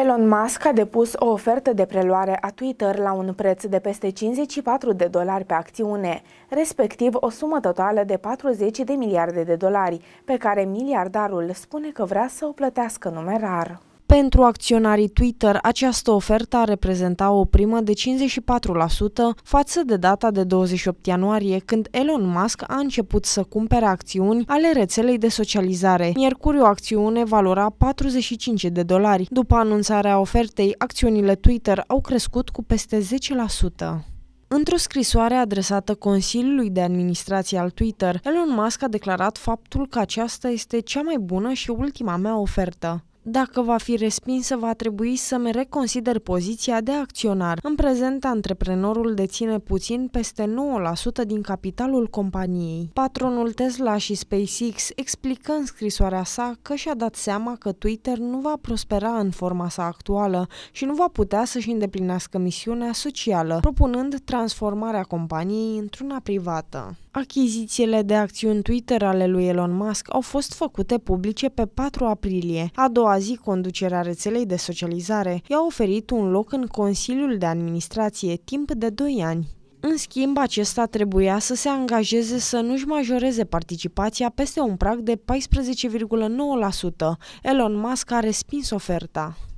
Elon Musk a depus o ofertă de preluare a Twitter la un preț de peste 54 de dolari pe acțiune, respectiv o sumă totală de 40 de miliarde de dolari, pe care miliardarul spune că vrea să o plătească numerar. Pentru acționarii Twitter, această ofertă a reprezenta o primă de 54% față de data de 28 ianuarie, când Elon Musk a început să cumpere acțiuni ale rețelei de socializare. Miercuri o acțiune valora 45 de dolari. După anunțarea ofertei, acțiunile Twitter au crescut cu peste 10%. Într-o scrisoare adresată Consiliului de Administrație al Twitter, Elon Musk a declarat faptul că aceasta este cea mai bună și ultima mea ofertă. Dacă va fi respinsă, va trebui să-mi reconsider poziția de acționar. În prezent, antreprenorul deține puțin peste 9% din capitalul companiei. Patronul Tesla și SpaceX explică în scrisoarea sa că și-a dat seama că Twitter nu va prospera în forma sa actuală și nu va putea să-și îndeplinească misiunea socială, propunând transformarea companiei într-una privată. Achizițiile de acțiuni Twitter ale lui Elon Musk au fost făcute publice pe 4 aprilie. A doua zi, conducerea rețelei de socializare i-a oferit un loc în Consiliul de Administrație timp de 2 ani. În schimb, acesta trebuia să se angajeze să nu-și majoreze participația peste un prag de 14,9%. Elon Musk a respins oferta.